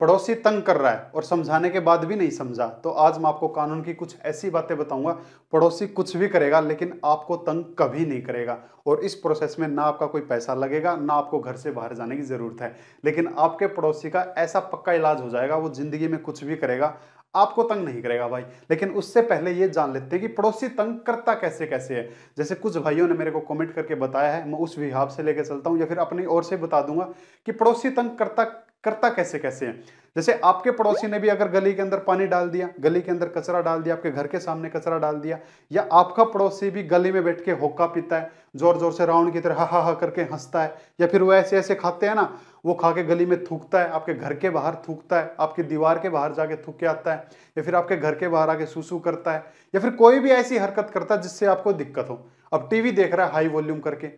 पड़ोसी तंग कर रहा है और समझाने के बाद भी नहीं समझा तो आज मैं आपको कानून की कुछ ऐसी बातें बताऊंगा पड़ोसी कुछ भी करेगा लेकिन आपको तंग कभी नहीं करेगा और इस प्रोसेस में ना आपका कोई पैसा लगेगा ना आपको घर से बाहर जाने की ज़रूरत है लेकिन आपके पड़ोसी का ऐसा पक्का इलाज हो जाएगा वो ज़िंदगी में कुछ भी करेगा आपको तंग नहीं करेगा भाई लेकिन उससे पहले ये जान लेते हैं कि पड़ोसी तंग करता कैसे कैसे है जैसे कुछ भाइयों ने मेरे को कमेंट करके बताया है मैं उस हिसाब से लेकर चलता हूँ या फिर अपनी ओर से बता दूंगा कि पड़ोसी तंग करता करता कैसे कैसे है जैसे आपके पड़ोसी ने भी अगर गली के अंदर पानी डाल दिया गली के अंदर कचरा डाल दिया आपके घर के सामने कचरा डाल दिया या आपका पड़ोसी भी गली में बैठ के होक्का पीता है जोर जोर से राउंड की तरह हा हा हा करके हंसता है या फिर वो ऐसे ऐसे खाते हैं ना वो खा के गली में थूकता है आपके घर के बाहर थूकता है आपकी दीवार के बाहर जाके थूक के आता है या फिर आपके घर के बाहर आके सूसू करता है या फिर कोई भी ऐसी हरकत करता है जिससे आपको दिक्कत हो अब टीवी देख रहा है हाई वॉल्यूम करके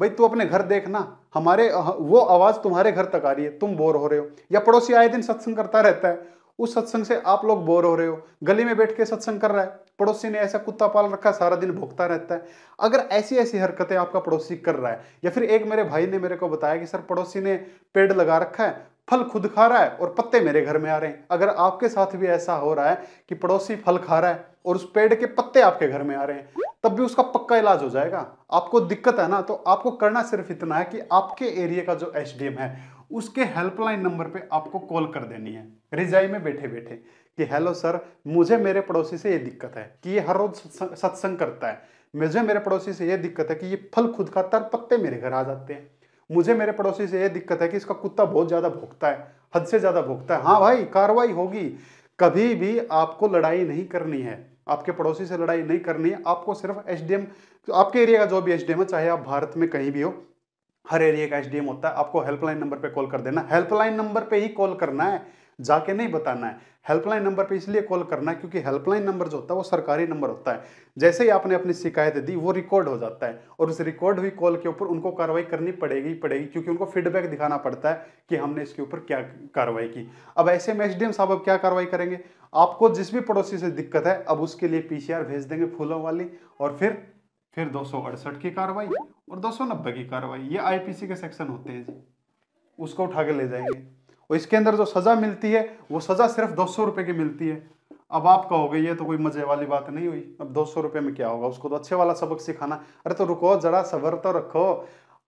भाई तू अपने घर देखना हमारे वो आवाज़ तुम्हारे घर तक आ रही है तुम बोर हो रहे हो या पड़ोसी आए दिन सत्संग करता रहता है उस सत्संग से आप लोग बोर हो रहे हो गली में बैठ के सत्संग कर रहा है पड़ोसी ने ऐसा कुत्ता पाल रखा सारा दिन भोगता रहता है अगर ऐसी ऐसी हरकतें आपका पड़ोसी कर रहा है या फिर एक मेरे भाई ने मेरे को बताया कि सर पड़ोसी ने पेड़ लगा रखा है फल खुद खा रहा है और पत्ते मेरे घर में आ रहे हैं अगर आपके साथ भी ऐसा हो रहा है कि पड़ोसी फल खा रहा है और उस पेड़ के पत्ते आपके घर में आ रहे हैं तब भी उसका पक्का इलाज हो जाएगा आपको दिक्कत है ना तो आपको करना सिर्फ इतना है कि आपके एरिया का जो एच है उसके हेल्पलाइन नंबर पर आपको कॉल कर देनी है रिजाई में बैठे बैठे कि हेलो सर मुझे मेरे पड़ोसी से ये दिक्कत है कि ये हर रोज सत्संग करता है मुझे मेरे पड़ोसी से ये दिक्कत है कि ये फल खुद खाता है पत्ते मेरे घर आ जाते हैं मुझे मेरे पड़ोसी से यह दिक्कत है कि इसका कुत्ता बहुत ज़्यादा भोगता है हद से ज़्यादा भोगता है हाँ भाई कार्रवाई होगी कभी भी आपको लड़ाई नहीं करनी है आपके पड़ोसी से लड़ाई नहीं करनी है आपको सिर्फ डी तो आपके एरिया का जो भी डी एम है चाहे आप भारत में कहीं भी हो हर एरिया का डी एम होता है आपको हेल्पलाइन नंबर पे कॉल कर देना हेल्पलाइन नंबर पे ही कॉल करना है जाके नहीं बताना है हेल्पलाइन नंबर पे इसलिए कॉल करना है क्योंकि हेल्पलाइन नंबर जो होता है वो सरकारी नंबर होता है जैसे ही आपने अपनी शिकायत दी वो रिकॉर्ड हो जाता है और उस रिकॉर्ड हुई कॉल के ऊपर उनको कार्रवाई करनी पड़ेगी पड़ेगी क्योंकि उनको फीडबैक दिखाना पड़ता है कि हमने इसके ऊपर क्या कार्रवाई की अब ऐसे में एस साहब अब क्या कार्रवाई करेंगे आपको जिस भी पड़ोसी से दिक्कत है अब उसके लिए आर भेज देंगे फूलों वाली और फिर फिर दो की कार्रवाई और दो की कार्रवाई ये सी के सेक्शन होते हैं जी उसको उठा के ले जाएंगे और इसके अंदर जो सज़ा मिलती है वो सज़ा सिर्फ दो सौ रुपये की मिलती है अब आप कहोगे ये तो कोई मज़े वाली बात नहीं हुई अब दो सौ रुपये में क्या होगा उसको तो अच्छे वाला सबक सिखाना अरे तो रुको जरा सबर तो रखो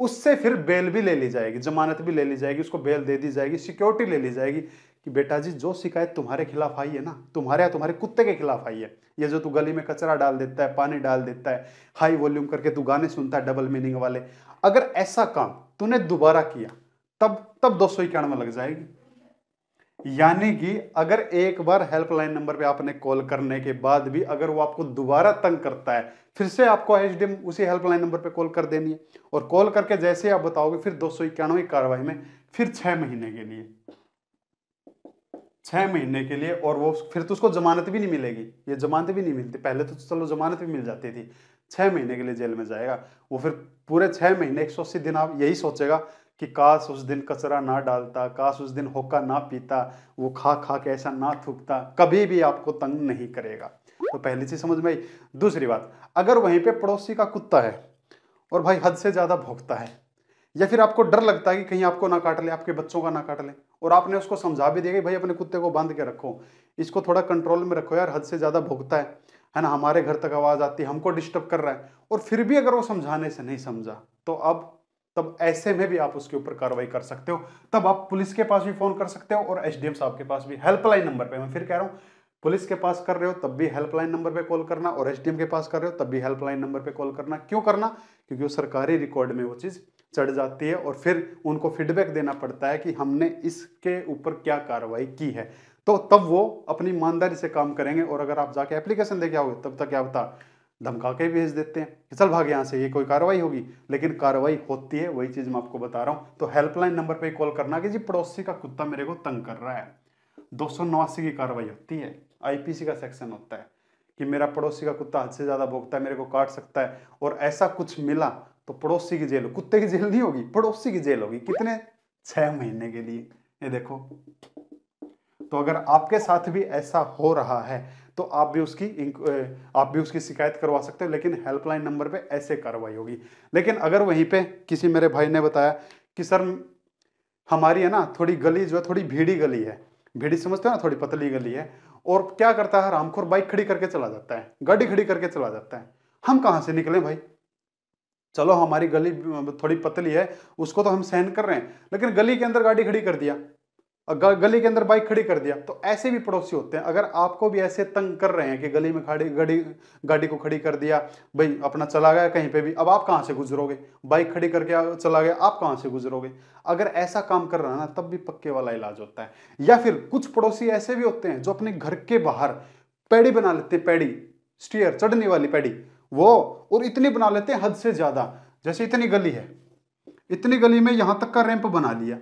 उससे फिर बेल भी ले ली जाएगी जमानत भी ले ली जाएगी उसको बेल दे दी जाएगी सिक्योरिटी ले ली जाएगी कि बेटा जी जो शिकायत तुम्हारे खिलाफ आई है ना तुम्हारे या तुम्हारे कुत्ते के खिलाफ आई है ये जो तू गली में कचरा डाल देता है पानी डाल देता है हाई वॉल्यूम करके तू गाने सुनता है डबल मीनिंग वाले अगर ऐसा काम तूने दोबारा किया तब तब दो सौ इक्यानवे लग जाएगी यानी कि अगर एक बार हेल्पलाइन नंबर पे आपने कॉल करने के बाद भी अगर वो आपको दोबारा तंग करता है फिर से आपको एच उसी हेल्पलाइन नंबर पे कॉल कर देनी है और कॉल करके जैसे आप बताओगे फिर दो सौ इक्यानवे कार्रवाई में फिर छह महीने के लिए छह महीने के लिए और वो फिर तो उसको जमानत भी नहीं मिलेगी ये जमानत भी नहीं मिलती पहले तो चलो जमानत भी मिल जाती थी छह महीने के लिए जेल में जाएगा वो फिर पूरे छह महीने एक सौ अस्सी दिन आप यही सोचेगा कि काश उस दिन कचरा ना डालता काश उस दिन होका ना पीता वो खा खा के ऐसा ना थूकता कभी भी आपको तंग नहीं करेगा तो पहली चीज समझ में आई दूसरी बात अगर वहीं पे पड़ोसी का कुत्ता है और भाई हद से ज़्यादा भोगता है या फिर आपको डर लगता है कि कहीं आपको ना काट ले आपके बच्चों का ना काट ले और आपने उसको समझा भी दिया कि भाई अपने कुत्ते को बांध के रखो इसको थोड़ा कंट्रोल में रखो यार हद से ज़्यादा भोगता है है ना हमारे घर तक आवाज़ आती है हमको डिस्टर्ब कर रहा है और फिर भी अगर वो समझाने से नहीं समझा तो अब तब ऐसे में भी आप उसके ऊपर कार्रवाई कर सकते हो तब आप पुलिस के पास भी फोन कर सकते हो और एसडीएम साहब के पास भी हेल्पलाइन नंबर पे मैं फिर कह रहा हूँ पुलिस के पास कर रहे हो तब भी हेल्पलाइन नंबर पे कॉल करना और एसडीएम के पास कर रहे हो तब भी हेल्पलाइन नंबर पे कॉल करना क्यों करना क्योंकि वो सरकारी रिकॉर्ड में वो चीज़ चढ़ जाती है और फिर उनको फीडबैक देना पड़ता है कि हमने इसके ऊपर क्या कार्रवाई की है तो तब वो अपनी ईमानदारी से काम करेंगे और अगर आप जाके एप्लीकेशन दे के आओगे तब तक क्या होता धमका के भेज देते हैं कि चल भाग यहाँ से ये कोई कार्रवाई होगी लेकिन कार्रवाई होती है वही चीज़ मैं आपको बता रहा हूँ तो हेल्पलाइन नंबर पे कॉल करना कि जी पड़ोसी का कुत्ता मेरे को तंग कर रहा है दो की कार्रवाई होती है आईपीसी का सेक्शन होता है कि मेरा पड़ोसी का कुत्ता हद से ज़्यादा भोगता है मेरे को काट सकता है और ऐसा कुछ मिला तो पड़ोसी की जेल कुत्ते की जेल नहीं होगी पड़ोसी की जेल होगी कितने छः महीने के लिए ये देखो तो अगर आपके साथ भी ऐसा हो रहा है तो आप भी उसकी आप भी उसकी शिकायत करवा सकते हो लेकिन हेल्पलाइन नंबर पे ऐसे कार्रवाई होगी लेकिन अगर वहीं पे किसी मेरे भाई ने बताया कि सर हमारी है ना थोड़ी गली जो है थोड़ी भीड़ी गली है भीड़ी समझते हो ना थोड़ी पतली गली है और क्या करता है रामखोर बाइक खड़ी करके चला जाता है गाड़ी खड़ी करके चला जाता है हम कहाँ से निकले भाई चलो हमारी गली थोड़ी पतली है उसको तो हम सहन कर रहे हैं लेकिन गली के अंदर गाड़ी खड़ी कर दिया गली के अंदर बाइक खड़ी कर दिया तो ऐसे भी पड़ोसी होते हैं अगर आपको भी ऐसे तंग कर रहे हैं कि गली में खड़ी गाड़ी गाड़ी को खड़ी कर दिया भाई अपना चला गया कहीं पे भी अब आप कहाँ से गुजरोगे बाइक खड़ी करके चला गया आप कहाँ से गुजरोगे अगर ऐसा काम कर रहा है ना तब भी पक्के वाला इलाज होता है या फिर कुछ पड़ोसी ऐसे भी होते हैं जो अपने घर के बाहर पैड़ी बना लेते हैं पैड़ी स्टीयर चढ़ने वाली पैड़ी वो और इतनी बना लेते हैं हद से ज़्यादा जैसे इतनी गली है इतनी गली में यहाँ तक का रैंप बना लिया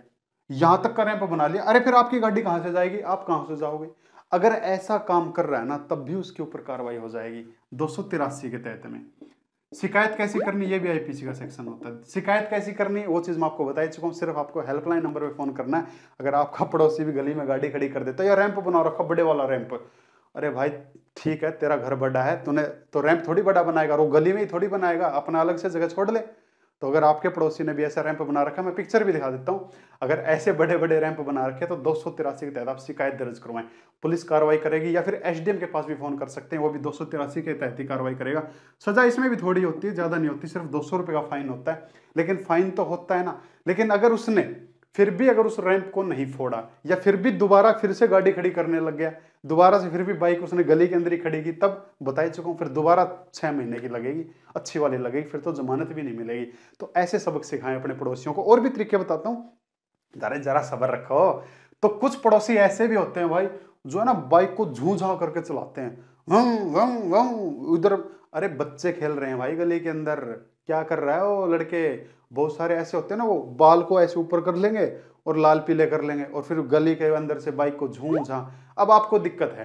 यहां तक का रैंप बना लिया अरे फिर आपकी गाड़ी कहां से जाएगी आप कहां से जाओगे अगर ऐसा काम कर रहा है ना तब भी उसके ऊपर कार्रवाई हो जाएगी दो के तहत में शिकायत कैसी करनी ये भी आईपीसी का सेक्शन होता है शिकायत कैसी करनी वो चीज़ मैं आपको बता ही चुका हूँ सिर्फ आपको हेल्पलाइन नंबर पे फ़ोन करना है अगर आपका पड़ोसी भी गली में गाड़ी खड़ी कर देता है या रैंप बना रखा बड़े वाला रैंप अरे भाई ठीक है तेरा घर बड़ा है तूने तो रैंप थोड़ी बड़ा बनाएगा और वो गली में ही थोड़ी बनाएगा अपना अलग से जगह छोड़ ले तो अगर आपके पड़ोसी ने भी ऐसा रैंप बना रखा मैं पिक्चर भी दिखा देता हूँ अगर ऐसे बड़े बड़े रैंप बना रखे तो दो सौ तिरासी के तहत आप शिकायत दर्ज करवाएं पुलिस कार्रवाई करेगी या फिर एसडीएम के पास भी फोन कर सकते हैं वो भी दो सौ तिरासी के तहत ही कार्रवाई करेगा सजा इसमें भी थोड़ी होती है ज़्यादा नहीं होती सिर्फ दो सौ रुपये का फाइन होता है लेकिन फाइन तो होता है ना लेकिन अगर उसने फिर भी अगर उस रैंप को नहीं फोड़ा या फिर भी दोबारा फिर से गाड़ी खड़ी करने लग गया दोबारा से फिर भी बाइक उसने गली के अंदर ही खड़ी की तब बता ही चुका हूँ फिर दोबारा छः महीने की लगेगी अच्छी वाली लगेगी फिर तो जमानत भी नहीं मिलेगी तो ऐसे सबक सिखाएं अपने पड़ोसियों को और भी तरीके बताता हूँ जरा जरा सबर रखो तो कुछ पड़ोसी ऐसे भी होते हैं भाई जो है ना बाइक को झूझा करके चलाते हैं उधर अरे बच्चे खेल रहे हैं भाई गली के अंदर क्या कर रहा है वो लड़के बहुत सारे ऐसे होते हैं ना वो बाल को ऐसे ऊपर कर लेंगे और लाल पीले कर लेंगे और फिर गली के अंदर से बाइक को झूम झा अब आपको दिक्कत है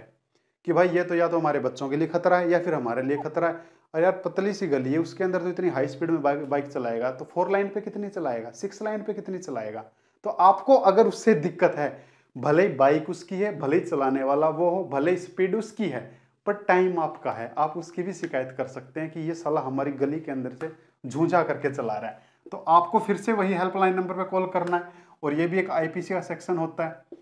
कि भाई ये तो या तो हमारे बच्चों के लिए खतरा है या फिर हमारे लिए खतरा है और यार पतली सी गली है उसके अंदर तो इतनी हाई स्पीड में बाइक चलाएगा तो फोर लाइन पे कितनी चलाएगा सिक्स लाइन पे कितनी चलाएगा तो आपको अगर उससे दिक्कत है भले ही बाइक उसकी है भले ही चलाने वाला वो हो भले ही स्पीड उसकी है पर टाइम आपका है आप उसकी भी शिकायत कर सकते हैं कि ये सलाह हमारी गली के अंदर से झूझा करके चला रहा है तो आपको फिर से वही हेल्पलाइन नंबर पर कॉल करना है और ये भी एक आईपीसी का सेक्शन होता है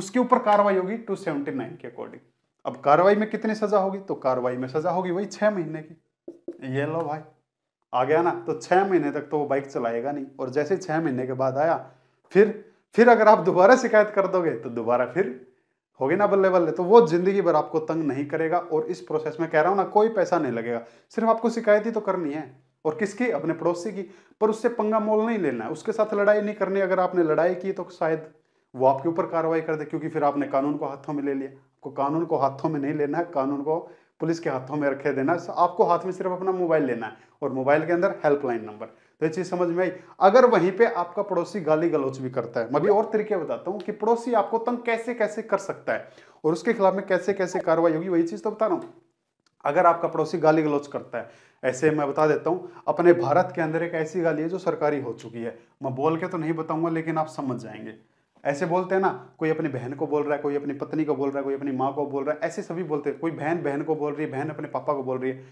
उसके ऊपर कार्रवाई होगी 279 के अकॉर्डिंग अब कार्रवाई में कितनी सजा होगी तो कार्रवाई में सजा होगी वही छः महीने की ये लो भाई आ गया ना तो छः महीने तक तो वो बाइक चलाएगा नहीं और जैसे छः महीने के बाद आया फिर फिर अगर आप दोबारा शिकायत कर दोगे तो दोबारा फिर होगी ना बल्ले बल्ले तो वो जिंदगी भर आपको तंग नहीं करेगा और इस प्रोसेस में कह रहा हूँ ना कोई पैसा नहीं लगेगा सिर्फ आपको शिकायत ही तो करनी है और किसकी अपने पड़ोसी की पर उससे पंगा मोल नहीं लेना है उसके साथ लड़ाई नहीं करनी अगर आपने लड़ाई की तो शायद वो आपके ऊपर कार्रवाई कर दे क्योंकि फिर आपने कानून को हाथों में ले लिया आपको कानून को हाथों में नहीं लेना है कानून को पुलिस के हाथों में रखे देना आपको हाथ में सिर्फ अपना मोबाइल लेना है और मोबाइल के अंदर हेल्पलाइन नंबर तो ये चीज़ समझ में आई अगर वहीं पे आपका पड़ोसी गाली गलौच भी करता है मैं भी और तरीके बताता हूँ कि पड़ोसी आपको तंग कैसे कैसे कर सकता है और उसके खिलाफ में कैसे कैसे कार्रवाई होगी वही चीज़ तो बता रहा हूँ अगर आपका पड़ोसी गाली गलौच करता है ऐसे मैं बता देता हूँ अपने भारत के अंदर एक ऐसी गाली है जो सरकारी हो चुकी है मैं बोल के तो नहीं बताऊँगा लेकिन आप समझ जाएंगे ऐसे बोलते हैं ना कोई अपनी बहन को बोल रहा है कोई अपनी पत्नी को बोल रहा है कोई अपनी माँ को बोल रहा है ऐसे सभी बोलते हैं कोई बहन बहन को बोल रही है बहन अपने पापा को बोल रही है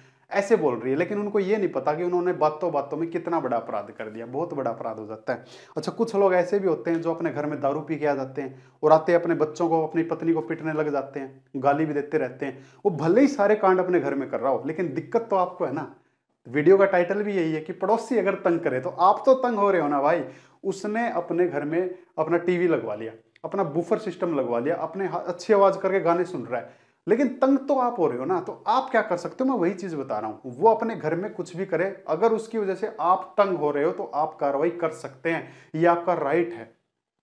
ऐसे बोल रही है लेकिन उनको ये नहीं पता कि उन्होंने बातों बातों में कितना बड़ा अपराध कर दिया बहुत बड़ा अपराध हो जाता है अच्छा कुछ लोग ऐसे भी होते हैं जो अपने घर में दारू पी के आ जाते हैं और आते अपने बच्चों को अपनी पत्नी को पिटने लग जाते हैं गाली भी देते रहते हैं वो भले ही सारे कांड अपने घर में कर रहा हो लेकिन दिक्कत तो आपको है ना वीडियो का टाइटल भी यही है कि पड़ोसी अगर तंग करे तो आप तो तंग हो रहे हो ना भाई उसने अपने घर में अपना टीवी लगवा लिया अपना बुफर सिस्टम लगवा लिया अपने अच्छी आवाज़ करके गाने सुन रहा है लेकिन तंग तो आप हो रहे हो ना तो आप क्या कर सकते हो मैं वही चीज़ बता रहा हूं वो अपने घर में कुछ भी करे अगर उसकी वजह से आप तंग हो रहे हो तो आप कार्रवाई कर सकते हैं ये आपका राइट है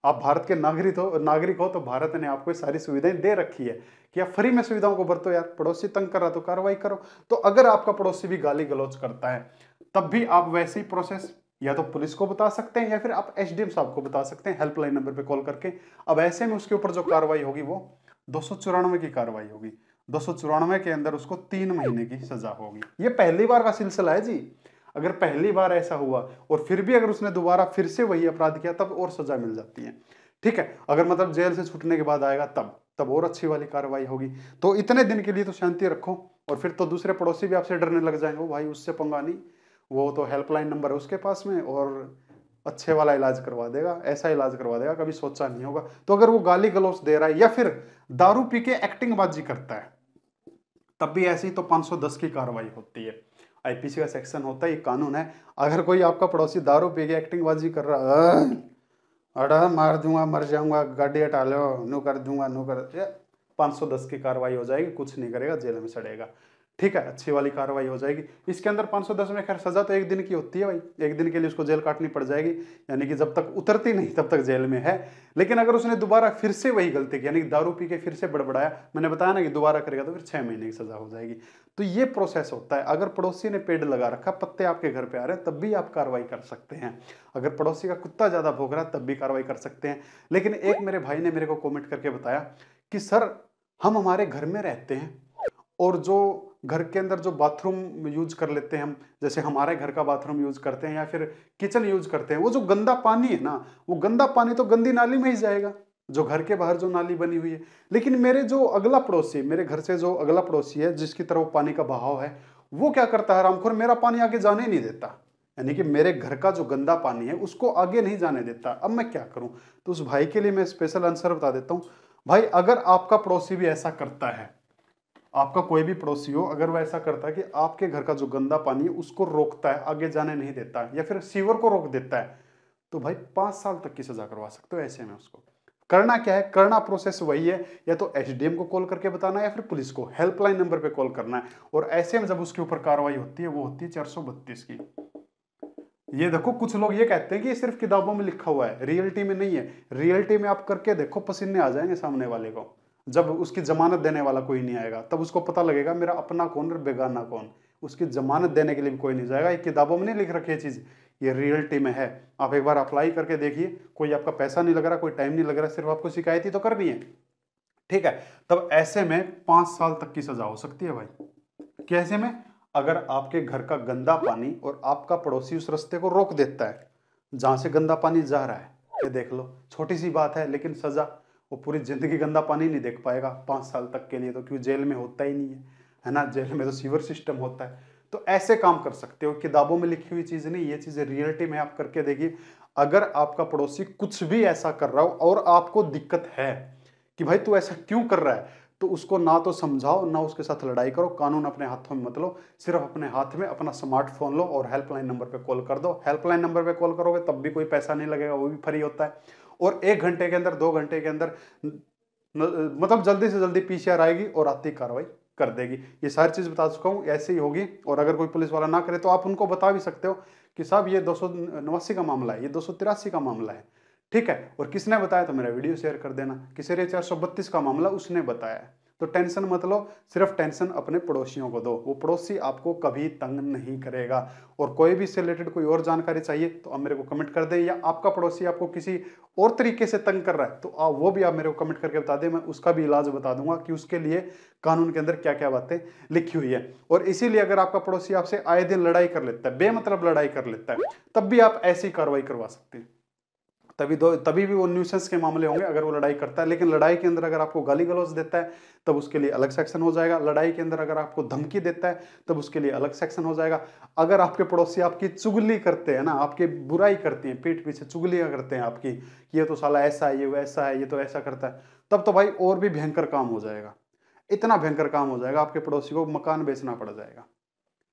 आप भारत के नागरिक हो नागरिक हो तो भारत ने आपको सारी सुविधाएं दे रखी है कि आप फ्री में सुविधाओं को बरतो यार पड़ोसी तंग कर रहा तो कार्रवाई करो तो अगर आपका पड़ोसी भी गाली गलौज करता है तब भी आप वैसे ही प्रोसेस या तो पुलिस को बता सकते हैं या फिर आप एस साहब को बता सकते हैं हेल्पलाइन नंबर पर कॉल करके अब ऐसे में उसके ऊपर जो कार्रवाई होगी वो दो की कार्रवाई होगी दो के अंदर उसको तीन महीने की सजा होगी ये पहली बार का सिलसिला है जी अगर पहली बार ऐसा हुआ और फिर भी अगर उसने दोबारा फिर से वही अपराध किया तब और सज़ा मिल जाती है ठीक है अगर मतलब जेल से छूटने के बाद आएगा तब तब और अच्छी वाली कार्रवाई होगी तो इतने दिन के लिए तो शांति रखो और फिर तो दूसरे पड़ोसी भी आपसे डरने लग जाएंगे भाई उससे पंगा नहीं वो तो हेल्पलाइन नंबर है उसके पास में और अच्छे वाला इलाज करवा देगा ऐसा इलाज करवा देगा कभी सोचा नहीं होगा तो अगर वो गाली गलोस दे रहा है या फिर दारू पी के एक्टिंग बाजी करता है तब भी ऐसी तो 510 की कार्रवाई होती है आईपीसी का सेक्शन होता है ये कानून है अगर कोई आपका पड़ोसी दारू पी के एक्टिंग बाजी कर रहा अड़ा मार दूंगा मर जाऊंगा गाड़ी हटा लो नो कर दूंगा नो कर पाँच सौ दस की कार्रवाई हो जाएगी कुछ नहीं करेगा जेल में सड़ेगा ठीक है अच्छी वाली कार्रवाई हो जाएगी इसके अंदर 510 में खैर सजा तो एक दिन की होती है भाई एक दिन के लिए उसको जेल काटनी पड़ जाएगी यानी कि जब तक उतरती नहीं तब तक जेल में है लेकिन अगर उसने दोबारा फिर से वही गलती की यानी कि दारू पी के फिर से बड़बड़ाया मैंने बताया ना कि दोबारा करेगा तो फिर छः महीने की सज़ा हो जाएगी तो ये प्रोसेस होता है अगर पड़ोसी ने पेड़ लगा रखा पत्ते आपके घर पर आ रहे हैं तब भी आप कार्रवाई कर सकते हैं अगर पड़ोसी का कुत्ता ज़्यादा भोग रहा है तब भी कार्रवाई कर सकते हैं लेकिन एक मेरे भाई ने मेरे को कॉमेंट करके बताया कि सर हम हमारे घर में रहते हैं और जो घर के अंदर जो बाथरूम यूज कर लेते हैं हम जैसे हमारे घर का बाथरूम यूज करते हैं या फिर किचन यूज करते हैं वो जो गंदा पानी है ना वो गंदा पानी तो गंदी नाली में ही जाएगा जो घर के बाहर जो नाली बनी हुई है लेकिन मेरे जो अगला पड़ोसी मेरे घर से जो अगला पड़ोसी है जिसकी तरफ पानी का बहाव है वो क्या करता है रामखोर मेरा पानी आगे जाने ही नहीं देता यानी कि मेरे घर का जो गंदा पानी है उसको आगे नहीं जाने देता अब मैं क्या करूं तो उस भाई के लिए मैं स्पेशल आंसर बता देता हूं भाई अगर आपका पड़ोसी भी ऐसा करता है आपका कोई भी पड़ोसी हो अगर वह ऐसा करता है कि आपके घर का जो गंदा पानी है उसको रोकता है आगे जाने नहीं देता है या फिर सीवर को रोक देता है तो भाई पांच साल तक की सजा करवा सकते हो ऐसे में उसको करना क्या है करना प्रोसेस वही है या तो एच को कॉल करके बताना है या फिर पुलिस को हेल्पलाइन नंबर पर कॉल करना है और ऐसे में जब उसके ऊपर कार्रवाई होती है वो होती है चार की ये देखो कुछ लोग ये कहते हैं कि ये सिर्फ किताबों में लिखा हुआ है रियलिटी में नहीं है रियलिटी में आप करके देखो पसीने आ जाएंगे सामने वाले को जब उसकी जमानत देने वाला कोई नहीं आएगा तब उसको पता लगेगा मेरा अपना कौन और बेगाना कौन उसकी जमानत देने के लिए भी कोई नहीं जाएगा ये किताबों में नहीं लिख रखी है चीज़ ये रियलिटी में है आप एक बार अप्लाई करके देखिए कोई आपका पैसा नहीं लग रहा कोई टाइम नहीं लग रहा सिर्फ आपको शिकायत ही तो करनी है ठीक है तब ऐसे में पाँच साल तक की सजा हो सकती है भाई कैसे में अगर आपके घर का गंदा पानी और आपका पड़ोसी उस रस्ते को रोक देता है जहाँ से गंदा पानी जा रहा है ये देख लो छोटी सी बात है लेकिन सजा वो पूरी ज़िंदगी गंदा पानी नहीं देख पाएगा पाँच साल तक के लिए तो क्योंकि जेल में होता ही नहीं है है ना जेल में तो सीवर सिस्टम होता है तो ऐसे काम कर सकते हो किताबों में लिखी हुई चीज़ नहीं ये चीज़ें रियलिटी में आप करके देखिए अगर आपका पड़ोसी कुछ भी ऐसा कर रहा हो और आपको दिक्कत है कि भाई तू ऐसा क्यों कर रहा है तो उसको ना तो समझाओ ना उसके साथ लड़ाई करो कानून अपने हाथों में मत लो सिर्फ अपने हाथ में अपना स्मार्टफोन लो और हेल्पलाइन नंबर पे कॉल कर दो हेल्पलाइन नंबर पे कॉल करोगे तब भी कोई पैसा नहीं लगेगा वो भी फ्री होता है और एक घंटे के अंदर दो घंटे के अंदर मतलब जल्दी से जल्दी पीसीआर आएगी और आर्थिक कार्रवाई कर देगी ये सारी चीज़ बता चुका हूँ ऐसे ही होगी और अगर कोई पुलिस वाला ना करे तो आप उनको बता भी सकते हो कि साहब ये दो का मामला है ये दो का मामला है ठीक है और किसने बताया तो मेरा वीडियो शेयर कर देना किसी रे चार का मामला उसने बताया है तो टेंशन मत लो सिर्फ टेंशन अपने पड़ोसियों को दो वो पड़ोसी आपको कभी तंग नहीं करेगा और कोई भी इससे रिलेटेड कोई और जानकारी चाहिए तो आप मेरे को कमेंट कर दें या आपका पड़ोसी आपको किसी और तरीके से तंग कर रहा है तो आप वो भी आप मेरे को कमेंट करके बता दें मैं उसका भी इलाज बता दूंगा कि उसके लिए कानून के अंदर क्या क्या बातें लिखी हुई है और इसीलिए अगर आपका पड़ोसी आपसे आए दिन लड़ाई कर लेता है बेमतलब लड़ाई कर लेता है तब भी आप ऐसी कार्रवाई करवा सकते हैं तभी दो तभी भी वो न्यूसेंस के मामले होंगे अगर वो लड़ाई करता है लेकिन लड़ाई के अंदर अगर आपको गाली गलौज देता है तब उसके लिए अलग सेक्शन हो जाएगा लड़ाई के अंदर अगर आपको धमकी देता है तब उसके लिए अलग सेक्शन हो जाएगा अगर आपके पड़ोसी आपकी चुगली करते हैं ना आपके बुराई करते हैं पीठ पीछे चुगलियाँ करते हैं आपकी ये तो साला ऐसा है ये वैसा है ये तो ऐसा करता है तब तो भाई और भी भयंकर काम हो जाएगा इतना भयंकर काम हो जाएगा आपके पड़ोसी को मकान बेचना पड़ जाएगा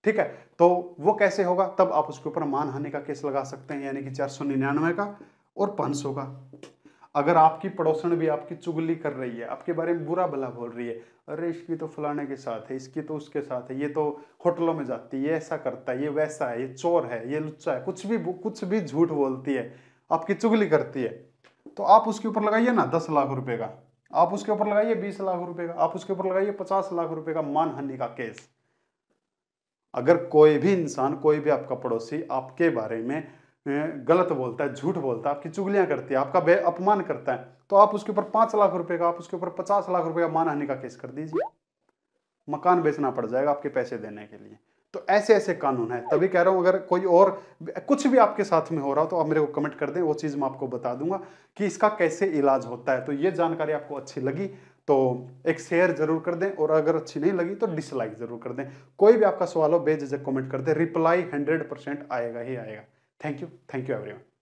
ठीक है तो वो कैसे होगा तब आप उसके ऊपर मानहानि का केस लगा सकते हैं यानी कि चार सौ निन्यानवे का और सौ होगा अगर आपकी पड़ोसन भी आपकी चुगली कर रही है आपके बारे में बुरा भला बोल रही है अरे इसकी तो फलाने के साथ है इसकी तो उसके साथ है ये तो होटलों में जाती है ये ऐसा करता है ये वैसा है ये चोर है ये लुच्चा है कुछ भी कुछ भी झूठ बोलती है आपकी चुगली करती है तो आप उसके ऊपर लगाइए ना दस लाख रुपए का आप उसके ऊपर लगाइए बीस लाख रुपए का आप उसके ऊपर लगाइए पचास लाख रुपए का मानहानि का केस अगर कोई भी इंसान कोई भी आपका पड़ोसी आपके बारे में गलत बोलता है झूठ बोलता है आपकी चुगलियां करती है आपका अपमान करता है तो आप उसके ऊपर पांच लाख रुपए का आप उसके ऊपर पचास लाख रुपए का मानहानि का केस कर दीजिए मकान बेचना पड़ जाएगा आपके पैसे देने के लिए तो ऐसे ऐसे कानून है तभी कह रहा हूं अगर कोई और कुछ भी आपके साथ में हो रहा हो तो आप मेरे को कमेंट कर दें वो चीज़ मैं आपको बता दूंगा कि इसका कैसे इलाज होता है तो ये जानकारी आपको अच्छी लगी तो एक शेयर जरूर कर दें और अगर अच्छी नहीं लगी तो डिसलाइक जरूर कर दें कोई भी आपका सवाल हो बेझिझक कमेंट कर दें रिप्लाई हंड्रेड परसेंट आएगा ही आएगा Thank you. Thank you, everyone.